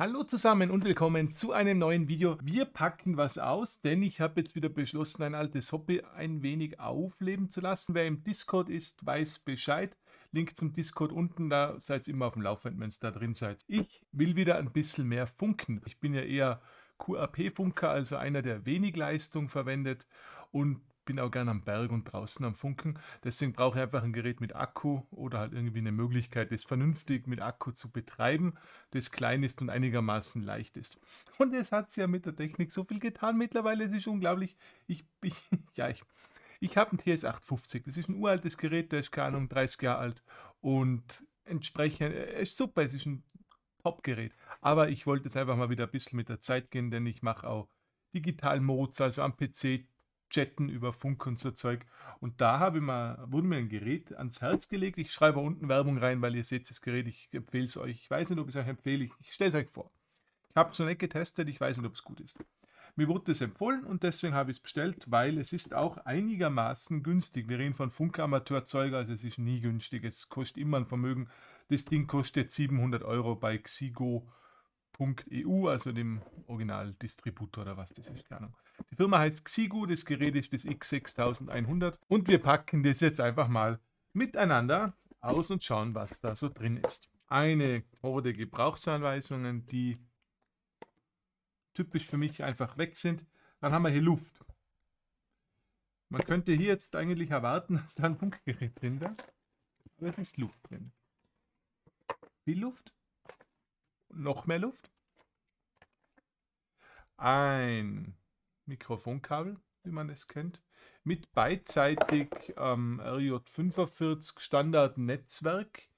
Hallo zusammen und willkommen zu einem neuen Video. Wir packen was aus, denn ich habe jetzt wieder beschlossen, ein altes Hobby ein wenig aufleben zu lassen. Wer im Discord ist, weiß Bescheid. Link zum Discord unten, da seid ihr immer auf dem Laufenden, wenn ihr da drin seid. Ich will wieder ein bisschen mehr funken. Ich bin ja eher QAP-Funker, also einer, der wenig Leistung verwendet und bin auch gern am Berg und draußen am Funken. Deswegen brauche ich einfach ein Gerät mit Akku oder halt irgendwie eine Möglichkeit, das vernünftig mit Akku zu betreiben, das klein ist und einigermaßen leicht ist. Und es hat ja mit der Technik so viel getan mittlerweile, es ist unglaublich. Ich, ich ja, ich, ich habe ein TS850, das ist ein uraltes Gerät, der ist keine Ahnung, 30 Jahre alt und entsprechend, es äh, ist super, es ist ein Top-Gerät. Aber ich wollte jetzt einfach mal wieder ein bisschen mit der Zeit gehen, denn ich mache auch digitalen Modes, also am PC chatten über Funk und so Zeug. Und da habe ich mal, wurde mir ein Gerät ans Herz gelegt. Ich schreibe unten Werbung rein, weil ihr seht das Gerät. Ich empfehle es euch. Ich weiß nicht, ob ich es euch empfehle. Ich, stelle es euch vor. Ich habe es noch nicht getestet. Ich weiß nicht, ob es gut ist. Mir wurde es empfohlen und deswegen habe ich es bestellt, weil es ist auch einigermaßen günstig. Wir reden von Funkamateurzeug, also es ist nie günstig. Es kostet immer ein Vermögen. Das Ding kostet 700 Euro bei Xigo. .eu, also dem Original-Distributor oder was das ist, keine Ahnung. Die Firma heißt Xigu, das Gerät ist das X6100 und wir packen das jetzt einfach mal miteinander aus und schauen, was da so drin ist. Eine Horde Gebrauchsanweisungen, die typisch für mich einfach weg sind. Dann haben wir hier Luft. Man könnte hier jetzt eigentlich erwarten, dass da ein Funkgerät drin wäre. Aber es ist Luft drin. Viel Luft? noch mehr Luft. Ein Mikrofonkabel, wie man es kennt, mit beidseitig ähm, RJ45 Standard Netzwerk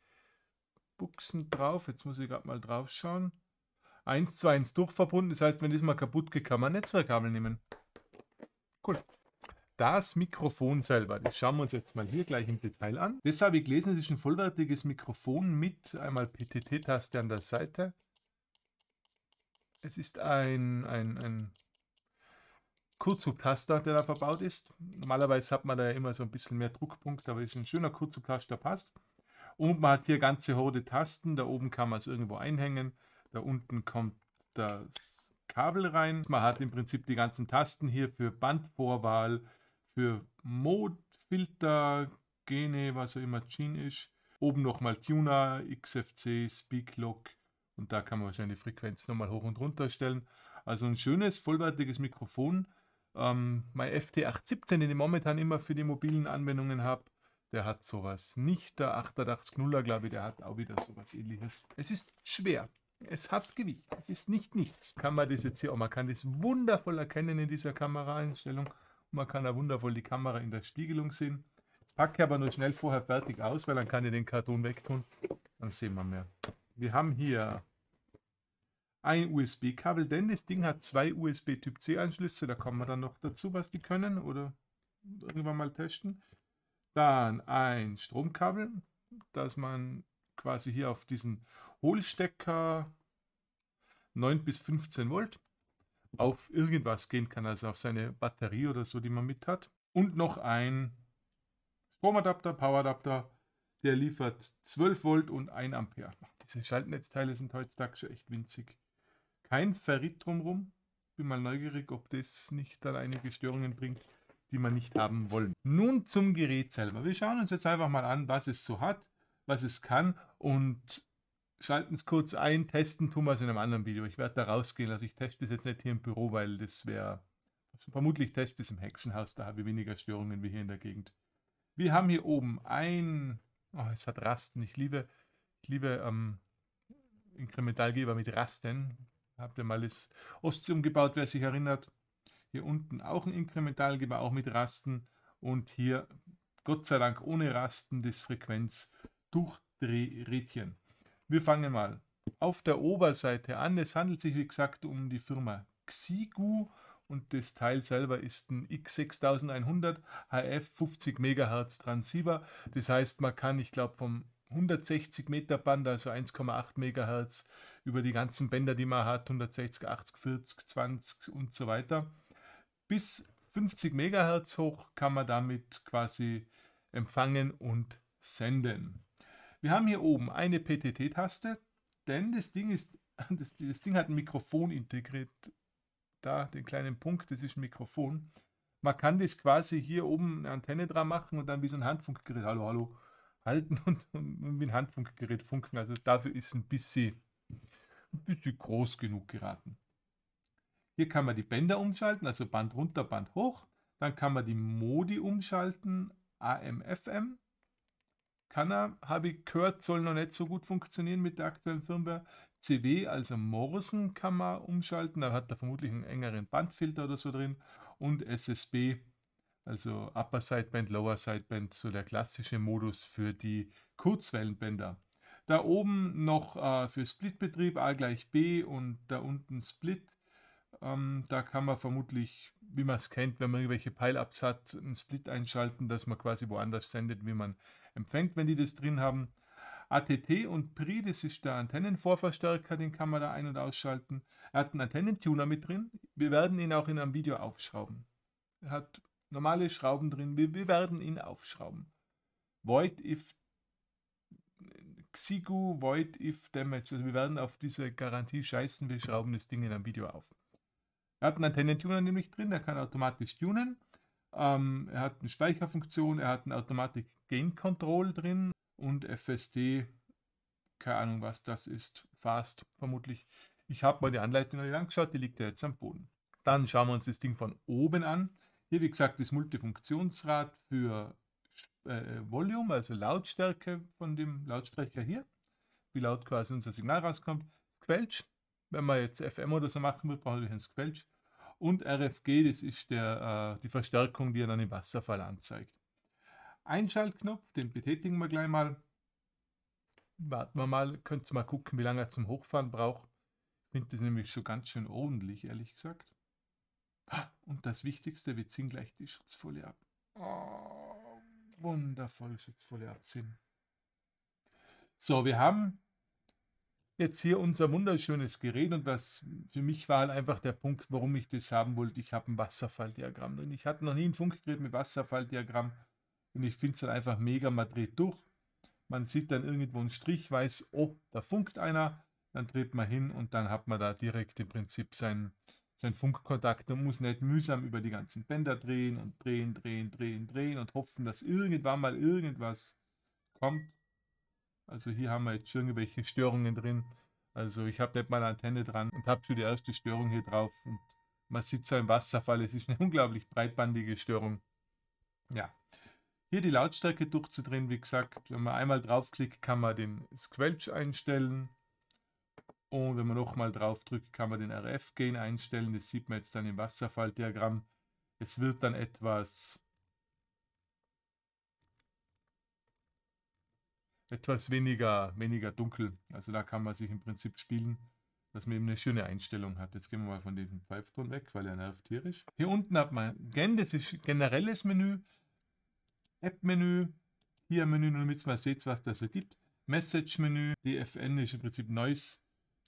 Buchsen drauf. Jetzt muss ich gerade mal drauf schauen. 1 zu 1 durchverbunden, das heißt, wenn das mal kaputt geht, kann man Netzwerkkabel nehmen. Cool das Mikrofon selber. Das schauen wir uns jetzt mal hier gleich im Detail an. Das habe ich gelesen, es ist ein vollwertiges Mikrofon mit einmal PTT-Taste an der Seite. Es ist ein, ein, ein Kurzhubtaster, der da verbaut ist. Normalerweise hat man da ja immer so ein bisschen mehr Druckpunkt, aber es ist ein schöner Kurzhubtaster, passt. Und man hat hier ganze Horde Tasten. Da oben kann man es irgendwo einhängen. Da unten kommt das Kabel rein. Man hat im Prinzip die ganzen Tasten hier für Bandvorwahl, für Mode, Filter, Gene, was auch immer Gene ist. Oben nochmal Tuner, XFC, Speaklock und da kann man wahrscheinlich die Frequenz nochmal hoch und runter stellen. Also ein schönes, vollwertiges Mikrofon. Ähm, mein FT817, den ich momentan immer für die mobilen Anwendungen habe, der hat sowas nicht. Der er glaube ich, der hat auch wieder sowas ähnliches. Es ist schwer. Es hat Gewicht. Es ist nicht nichts. Kann man das jetzt hier auch, man kann das wundervoll erkennen in dieser Kameraeinstellung. Man kann auch wundervoll die Kamera in der Spiegelung sehen. Jetzt packe ich aber nur schnell vorher fertig aus, weil dann kann ich den Karton wegtun. Dann sehen wir mehr. Wir haben hier ein USB-Kabel, denn das Ding hat zwei USB Typ C-Anschlüsse. Da kommen wir dann noch dazu, was die können oder irgendwann mal testen. Dann ein Stromkabel, dass man quasi hier auf diesen Hohlstecker 9 bis 15 Volt auf irgendwas gehen kann, also auf seine Batterie oder so, die man mit hat. Und noch ein Stromadapter, Poweradapter, der liefert 12 Volt und 1 Ampere. diese Schaltnetzteile sind heutzutage schon echt winzig. Kein Ferrit drumherum. Bin mal neugierig, ob das nicht dann einige Störungen bringt, die man nicht haben wollen. Nun zum Gerät selber. Wir schauen uns jetzt einfach mal an, was es so hat, was es kann und schalten es kurz ein, testen tun wir es in einem anderen Video. Ich werde da rausgehen, also ich teste es jetzt nicht hier im Büro, weil das wäre, also vermutlich teste es im Hexenhaus, da habe ich weniger Störungen wie hier in der Gegend. Wir haben hier oben ein, oh, es hat Rasten, ich liebe, ich liebe ähm, Inkrementalgeber mit Rasten. Habt ihr mal das Ostium gebaut, wer sich erinnert. Hier unten auch ein Inkrementalgeber, auch mit Rasten. Und hier, Gott sei Dank, ohne Rasten das Frequenz Durchdrehrädchen. Wir fangen mal auf der Oberseite an. Es handelt sich, wie gesagt, um die Firma Xigu und das Teil selber ist ein X6100 HF 50 MHz Transceiver. Das heißt, man kann, ich glaube, vom 160 Meter Band, also 1,8 MHz, über die ganzen Bänder, die man hat, 160, 80, 40, 20 und so weiter, bis 50 MHz hoch kann man damit quasi empfangen und senden. Wir haben hier oben eine PTT-Taste, denn das Ding ist, das, das Ding hat ein Mikrofon integriert. Da, den kleinen Punkt, das ist ein Mikrofon. Man kann das quasi hier oben eine Antenne dran machen und dann wie so ein Handfunkgerät, hallo, hallo, halten und, und, und mit dem Handfunkgerät funken. Also dafür ist ein bisschen, ein bisschen groß genug geraten. Hier kann man die Bänder umschalten, also Band runter, Band hoch. Dann kann man die Modi umschalten, AM, FM kann er, habe ich gehört, soll noch nicht so gut funktionieren mit der aktuellen Firmware. CW, also Morsen, kann man umschalten. Da hat er vermutlich einen engeren Bandfilter oder so drin. Und SSB, also Upper Sideband, Lower Sideband, so der klassische Modus für die Kurzwellenbänder. Da oben noch äh, für Splitbetrieb A gleich B und da unten Split. Ähm, da kann man vermutlich, wie man es kennt, wenn man irgendwelche Pile-Ups hat, einen Split einschalten, dass man quasi woanders sendet, wie man empfängt, wenn die das drin haben. ATT und PRI, das ist der Antennenvorverstärker, den kann man da ein- und ausschalten. Er hat einen Antennentuner mit drin. Wir werden ihn auch in einem Video aufschrauben. Er hat normale Schrauben drin. Wir, wir werden ihn aufschrauben. Void if Xigu Void if Damage. Also wir werden auf diese Garantie scheißen. Wir schrauben das Ding in einem Video auf. Er hat einen Antennentuner nämlich drin, der kann automatisch tunen. Ähm, er hat eine Speicherfunktion, er hat einen automatik Game Control drin und FSD, keine Ahnung, was das ist, Fast vermutlich. Ich habe mal die Anleitung angeschaut, die liegt ja jetzt am Boden. Dann schauen wir uns das Ding von oben an. Hier, wie gesagt, das Multifunktionsrad für äh, Volume, also Lautstärke von dem Lautsprecher hier, wie laut quasi unser Signal rauskommt. Squelch, wenn man jetzt FM oder so machen will, brauchen wir ein Squelch. Und RFG, das ist der, äh, die Verstärkung, die er dann im Wasserfall anzeigt. Einschaltknopf, den betätigen wir gleich mal. Warten wir mal, könnt ihr mal gucken, wie lange er zum Hochfahren braucht. Ich finde das nämlich schon ganz schön ordentlich, ehrlich gesagt. Ah, und das Wichtigste, wir ziehen gleich die Schutzfolie ab. Oh, wundervoll, Schutzfolie abziehen. So, wir haben jetzt hier unser wunderschönes Gerät und was für mich war halt einfach der Punkt, warum ich das haben wollte. Ich habe ein Wasserfalldiagramm drin. Ich hatte noch nie ein Funkgerät mit Wasserfalldiagramm. Und ich finde es dann einfach mega man dreht durch. Man sieht dann irgendwo einen Strich, weiß, oh, da funkt einer. Dann dreht man hin und dann hat man da direkt im Prinzip seinen, seinen Funkkontakt und muss nicht mühsam über die ganzen Bänder drehen und drehen, drehen, drehen, drehen und hoffen, dass irgendwann mal irgendwas kommt. Also hier haben wir jetzt schon irgendwelche Störungen drin. Also ich habe nicht mal eine Antenne dran und habe für die erste Störung hier drauf. Und man sieht so einen Wasserfall, es ist eine unglaublich breitbandige Störung. Ja, hier die Lautstärke durchzudrehen, wie gesagt, wenn man einmal draufklickt, kann man den Squelch einstellen. Und wenn man nochmal draufdrückt, kann man den RF-Gain einstellen. Das sieht man jetzt dann im Wasserfalldiagramm. Es wird dann etwas, etwas weniger, weniger dunkel. Also da kann man sich im Prinzip spielen, dass man eben eine schöne Einstellung hat. Jetzt gehen wir mal von diesem Pfeifton weg, weil er nervt tierisch. Hier unten hat man Gen, das ist generelles Menü. App-Menü, hier Menü, nur damit ihr mal seht, was das gibt. Message-Menü, DFN ist im Prinzip Noise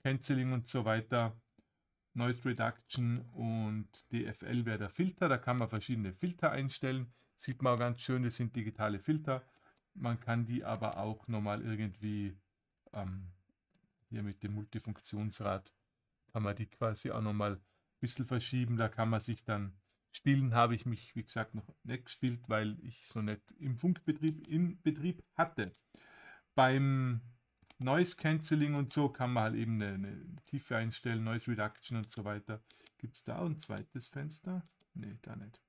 Canceling und so weiter. Noise Reduction und DFL wäre der Filter. Da kann man verschiedene Filter einstellen. Sieht man auch ganz schön, das sind digitale Filter. Man kann die aber auch nochmal irgendwie ähm, hier mit dem Multifunktionsrad kann man die quasi auch nochmal ein bisschen verschieben. Da kann man sich dann Spielen habe ich mich, wie gesagt, noch nicht gespielt, weil ich so nicht im Funkbetrieb in Betrieb hatte. Beim Noise Cancelling und so kann man halt eben eine, eine Tiefe einstellen, Noise Reduction und so weiter. Gibt es da ein zweites Fenster? Ne, da nicht.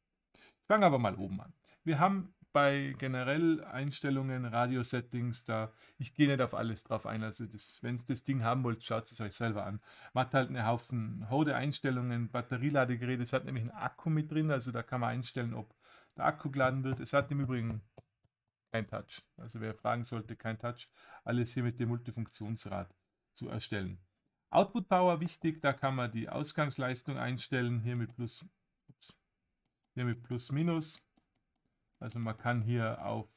Fangen fange aber mal oben an. Wir haben bei generell Einstellungen, Radiosettings, da, ich gehe nicht auf alles drauf ein. Also wenn es das Ding haben wollt, schaut es euch selber an. Man halt eine Haufen Horde Einstellungen, Batterieladegeräte, es hat nämlich einen Akku mit drin, also da kann man einstellen, ob der Akku geladen wird. Es hat im Übrigen kein Touch. Also wer fragen sollte, kein Touch. Alles hier mit dem Multifunktionsrad zu erstellen. Output Power wichtig, da kann man die Ausgangsleistung einstellen, hier mit Plus, ups, hier mit Plus Minus also man kann hier auf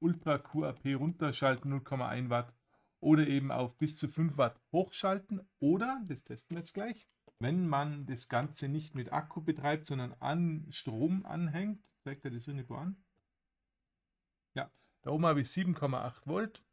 Ultra QAP runterschalten, 0,1 Watt oder eben auf bis zu 5 Watt hochschalten oder, das testen wir jetzt gleich, wenn man das Ganze nicht mit Akku betreibt, sondern an Strom anhängt, zeigt er das irgendwo an. Ja, da oben habe ich 7,8 Volt.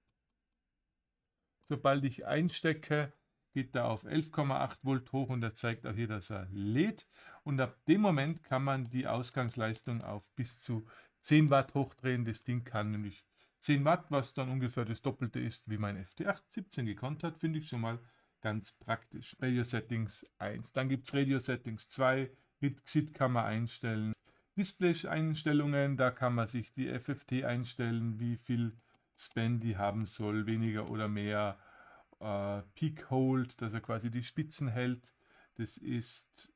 Sobald ich einstecke, geht er auf 11,8 Volt hoch und er zeigt auch hier, dass er lädt. Und ab dem Moment kann man die Ausgangsleistung auf bis zu 10 Watt hochdrehen. Das Ding kann nämlich 10 Watt, was dann ungefähr das Doppelte ist, wie mein FT817 gekonnt hat. Finde ich schon mal ganz praktisch. Radio Settings 1. Dann gibt es Radio Settings 2. Mit XIT kann man einstellen. Display-Einstellungen, da kann man sich die FFT einstellen, wie viel Span die haben soll, weniger oder mehr. Äh, Peak Hold, dass er quasi die Spitzen hält. Das ist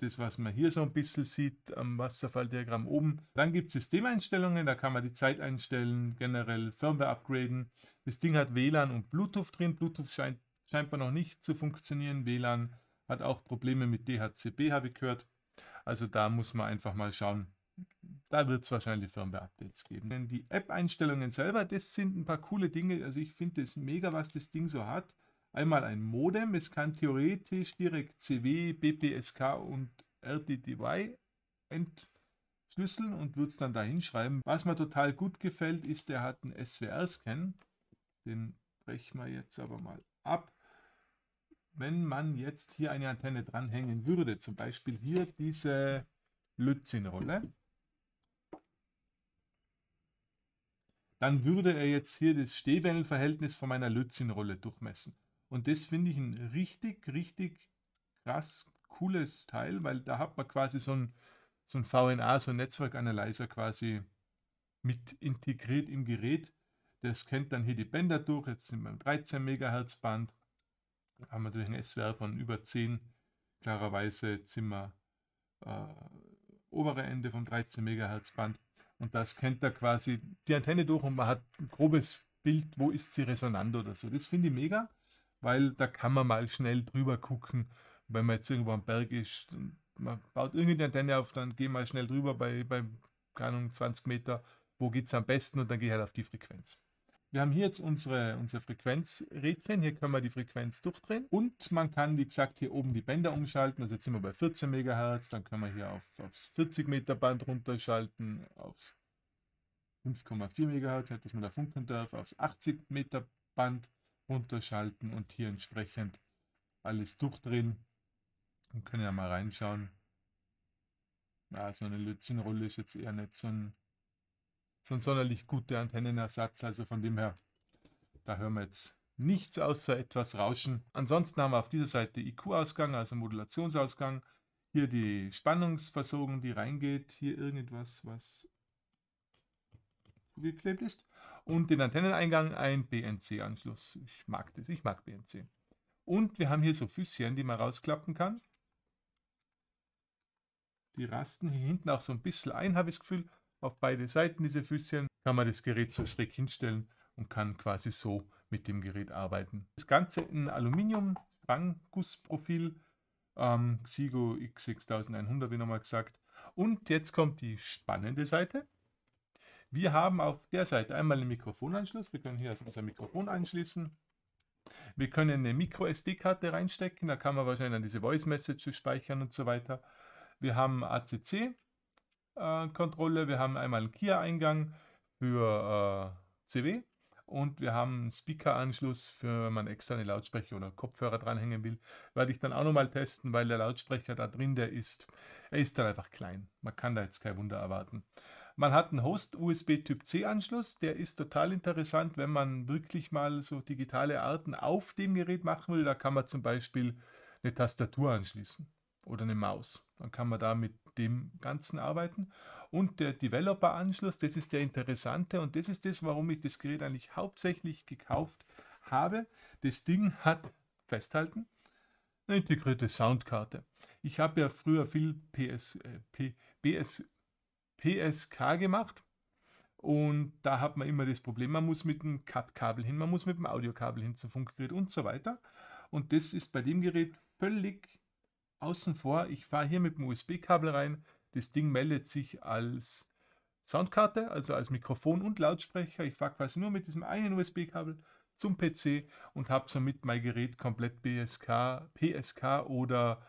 das, was man hier so ein bisschen sieht am Wasserfalldiagramm oben. Dann gibt es Systemeinstellungen, da kann man die Zeit einstellen, generell Firmware upgraden. Das Ding hat WLAN und Bluetooth drin. Bluetooth scheint scheinbar noch nicht zu funktionieren. WLAN hat auch Probleme mit DHCP, habe ich gehört. Also da muss man einfach mal schauen. Da wird es wahrscheinlich Firmware-Updates geben. Denn die App-Einstellungen selber, das sind ein paar coole Dinge. Also ich finde es mega, was das Ding so hat. Einmal ein Modem, es kann theoretisch direkt CW, BPSK und RDDY entschlüsseln und wird es dann da hinschreiben. Was mir total gut gefällt, ist, er hat einen SWR-Scan. Den brechen wir jetzt aber mal ab. Wenn man jetzt hier eine Antenne dranhängen würde, zum Beispiel hier diese Lützinrolle, dann würde er jetzt hier das Stehwellenverhältnis von meiner Lützinrolle durchmessen. Und das finde ich ein richtig, richtig krass cooles Teil, weil da hat man quasi so ein, so ein VNA, so ein Netzwerkanalyzer quasi mit integriert im Gerät. Der scannt dann hier die Bänder durch. Jetzt sind wir im 13 MHz Band. Da haben wir natürlich einen SWR von über 10. Klarerweise Zimmer äh, obere Ende vom 13 MHz Band. Und das scannt er quasi die Antenne durch und man hat ein grobes Bild, wo ist sie resonant oder so. Das finde ich mega weil da kann man mal schnell drüber gucken, wenn man jetzt irgendwo am Berg ist. Man baut irgendeine Antenne auf, dann geh mal schnell drüber bei, bei keine Ahnung, 20 Meter, wo geht es am besten und dann geh halt auf die Frequenz. Wir haben hier jetzt unsere, unsere Frequenzrädchen. Hier können wir die Frequenz durchdrehen. Und man kann, wie gesagt, hier oben die Bänder umschalten. Also jetzt sind wir bei 14 MHz. Dann können wir hier auf, aufs 40 Meter Band runterschalten, aufs 5,4 MHz, halt, dass man da funken darf, aufs 80 Meter Band runterschalten und hier entsprechend alles durchdrehen. Und können ja mal reinschauen. Ja, so eine Lötzinrolle ist jetzt eher nicht so ein, so ein sonderlich guter Antennenersatz. Also von dem her, da hören wir jetzt nichts außer etwas Rauschen. Ansonsten haben wir auf dieser Seite IQ-Ausgang, also Modulationsausgang. Hier die Spannungsversorgung, die reingeht. Hier irgendwas, was geklebt ist und den Antenneneingang ein BNC-Anschluss. Ich mag das, ich mag BNC. Und wir haben hier so Füßchen, die man rausklappen kann. Die rasten hier hinten auch so ein bisschen ein, habe ich das Gefühl. Auf beide Seiten diese Füßchen kann man das Gerät so schräg hinstellen und kann quasi so mit dem Gerät arbeiten. Das Ganze in Aluminium, Spanggussprofil, ähm, Xigo X6100 wie nochmal gesagt. Und jetzt kommt die spannende Seite. Wir haben auf der Seite einmal einen Mikrofonanschluss. Wir können hier also unser Mikrofon anschließen. Wir können eine Micro-SD-Karte reinstecken. Da kann man wahrscheinlich dann diese Voice-Messages speichern und so weiter. Wir haben ACC-Kontrolle. Äh, wir haben einmal einen KIA-Eingang für äh, CW. Und wir haben einen Speaker-Anschluss, für wenn man externe Lautsprecher oder Kopfhörer dranhängen will. Werde ich dann auch nochmal testen, weil der Lautsprecher da drin, der ist, er ist dann einfach klein. Man kann da jetzt kein Wunder erwarten. Man hat einen Host-USB-Typ-C-Anschluss, der ist total interessant, wenn man wirklich mal so digitale Arten auf dem Gerät machen will. Da kann man zum Beispiel eine Tastatur anschließen oder eine Maus. Dann kann man da mit dem Ganzen arbeiten. Und der Developer-Anschluss, das ist der interessante und das ist das, warum ich das Gerät eigentlich hauptsächlich gekauft habe. Das Ding hat, festhalten, eine integrierte Soundkarte. Ich habe ja früher viel PS, äh, P, BS, PSK gemacht. Und da hat man immer das Problem, man muss mit dem cut kabel hin, man muss mit dem Audiokabel hin zum Funkgerät und so weiter. Und das ist bei dem Gerät völlig außen vor. Ich fahre hier mit dem USB-Kabel rein. Das Ding meldet sich als Soundkarte, also als Mikrofon und Lautsprecher. Ich fahre quasi nur mit diesem einen USB-Kabel zum PC und habe somit mein Gerät komplett BSK, PSK oder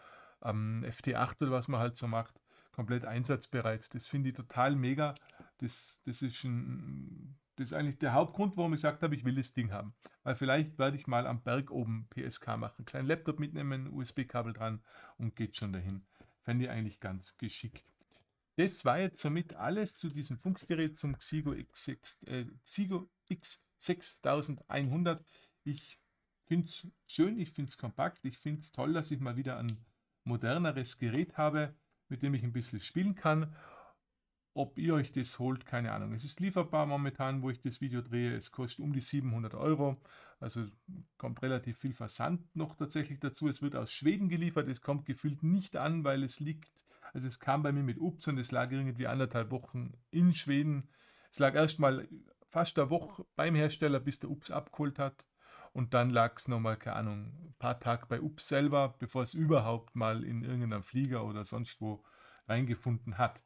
ähm, FT8 oder was man halt so macht, komplett einsatzbereit. Das finde ich total mega. Das, das, ist ein, das ist eigentlich der Hauptgrund, warum ich gesagt habe, ich will das Ding haben. Weil vielleicht werde ich mal am Berg oben PSK machen. Kleinen Laptop mitnehmen, USB-Kabel dran und geht schon dahin. Fände ich eigentlich ganz geschickt. Das war jetzt somit alles zu diesem Funkgerät, zum Xigo, X6, äh, Xigo X6100. Ich finde es schön, ich finde es kompakt, ich finde es toll, dass ich mal wieder ein moderneres Gerät habe mit dem ich ein bisschen spielen kann. Ob ihr euch das holt, keine Ahnung. Es ist lieferbar momentan, wo ich das Video drehe. Es kostet um die 700 Euro. Also kommt relativ viel Versand noch tatsächlich dazu. Es wird aus Schweden geliefert. Es kommt gefühlt nicht an, weil es liegt. Also es kam bei mir mit Ups und es lag irgendwie anderthalb Wochen in Schweden. Es lag erstmal fast eine Woche beim Hersteller, bis der Ups abgeholt hat. Und dann lag es nochmal, keine Ahnung, ein paar Tage bei UPS selber, bevor es überhaupt mal in irgendeinem Flieger oder sonst wo reingefunden hat.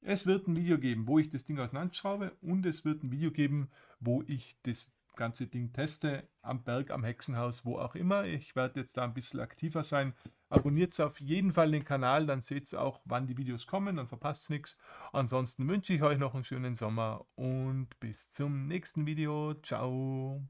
Es wird ein Video geben, wo ich das Ding auseinanderschraube und es wird ein Video geben, wo ich das ganze Ding teste, am Berg, am Hexenhaus, wo auch immer. Ich werde jetzt da ein bisschen aktiver sein. Abonniert auf jeden Fall den Kanal, dann seht ihr auch, wann die Videos kommen, dann verpasst nichts. Ansonsten wünsche ich euch noch einen schönen Sommer und bis zum nächsten Video. Ciao!